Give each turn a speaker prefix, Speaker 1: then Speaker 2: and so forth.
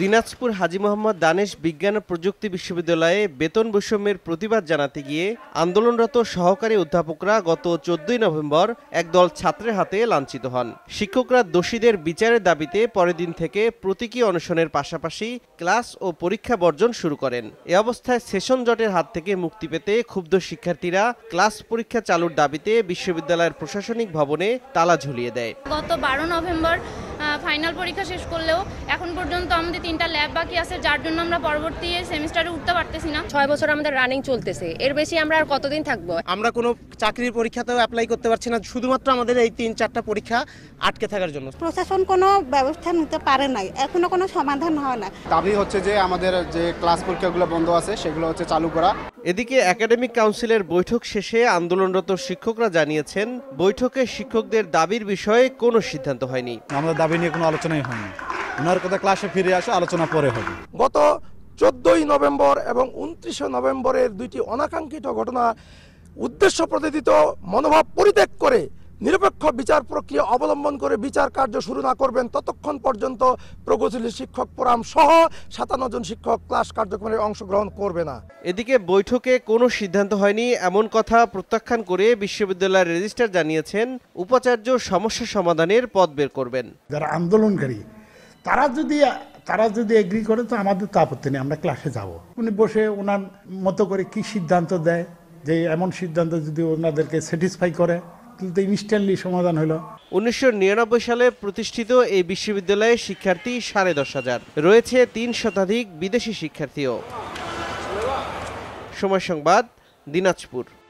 Speaker 1: দিনাজপুর হাজি মোহাম্মদ দানেশ বিজ্ঞান ও প্রযুক্তি বিশ্ববিদ্যালয়ে বেতন বৈষম্যের প্রতিবাদ জানাতে গিয়ে আন্দোলনরত সহকারী অধ্যাপকরা গত চোদ্দই নভেম্বর একদল ছাত্রের হাতে লাঞ্ছিত হন শিক্ষকরা দোষীদের বিচারের দাবিতে পরের দিন থেকে প্রতীকী অনশনের পাশাপাশি ক্লাস ও পরীক্ষা বর্জন শুরু করেন এ অবস্থায় সেশন জটের হাত থেকে মুক্তি পেতে ক্ষুব্ধ শিক্ষার্থীরা ক্লাস পরীক্ষা চালুর দাবিতে বিশ্ববিদ্যালয়ের প্রশাসনিক ভবনে তালা ঝুলিয়ে দেয়
Speaker 2: গত বারো নভেম্বর ফাইনাল পরীক্ষা শেষ করলেও এখন পর্যন্ত আমাদের তিনটা ল্যাব বাকি আছে যার জন্য আমরা পরবর্তী সেমিস্টারে উঠতে
Speaker 3: পারতেছি না ছয় বছর আমাদের রানিং চলতেছে এর বেশি আমরা আর কতদিন থাকবো আমরা কোনো চাকরির পরীক্ষাতেও
Speaker 1: অ্যাপ্লাই করতে পারছি না শুধুমাত্র আমাদের এই তিন চারটা পরীক্ষা আটকে থাকার জন্য
Speaker 3: প্রশাসন কোনো ব্যবস্থা
Speaker 1: নিতে পারে নাই এখনো কোনো সমাধান হয় না দাবি হচ্ছে যে আমাদের যে ক্লাস পরীক্ষাগুলো বন্ধ আছে সেগুলো হচ্ছে চালু করা এদিকে একাডেমিক কাউন্সিলের বৈঠক শেষে আন্দোলনরত শিক্ষকরা জানিয়েছেন বৈঠকে শিক্ষকদের দাবির বিষয়ে কোনো সিদ্ধান্ত হয়নি আমাদের দাবি নিয়ে কোনো আলোচনাই
Speaker 2: হয়নি
Speaker 3: ওনার কথা ক্লাসে ফিরে আসে আলোচনা পরে হবে গত চোদ্দই নভেম্বর এবং উনত্রিশে নভেম্বরের দুইটি অনাকাঙ্ক্ষিত ঘটনা উদ্দেশ্য প্রতিদিত মনোভাব পরিত্যাগ করে নিরপেক্ষ বিচার প্রক্রিয়া অবলম্বন করে বিচার কার্য শুরু না করবেন ততক্ষণ পর্যন্ত প্রগতিশীল শিক্ষক ফোরাম সহ সাতান্ন জন শিক্ষক ক্লাস কার্যক্রমে অংশগ্রহণ করবে না
Speaker 1: এদিকে বৈঠকে কোনো সিদ্ধান্ত হয়নি এমন কথা প্রত্যাখ্যান করে বিশ্ববিদ্যালয়ের রেজিস্ট্রার জানিয়েছেন উপাচার্য সমস্যা সমাধানের পথ বের করবেন
Speaker 2: যারা আন্দোলনকারী তারা যদি তারা যদি এগ্রি করে তো আমাদের তো আপত্তি নেই আমরা ক্লাসে যাব উনি বসে ওনার মতো করে কি সিদ্ধান্ত দেয় যে এমন সিদ্ধান্ত যদি ওনাদেরকে স্যাটিসফাই করে ইনস্ট্যান্টলি সমাধান হলো
Speaker 1: উনিশশো সালে প্রতিষ্ঠিত এই বিশ্ববিদ্যালয়ে শিক্ষার্থী সাড়ে দশ হাজার রয়েছে তিন শতাধিক বিদেশি শিক্ষার্থীও সময় সংবাদ দিনাজপুর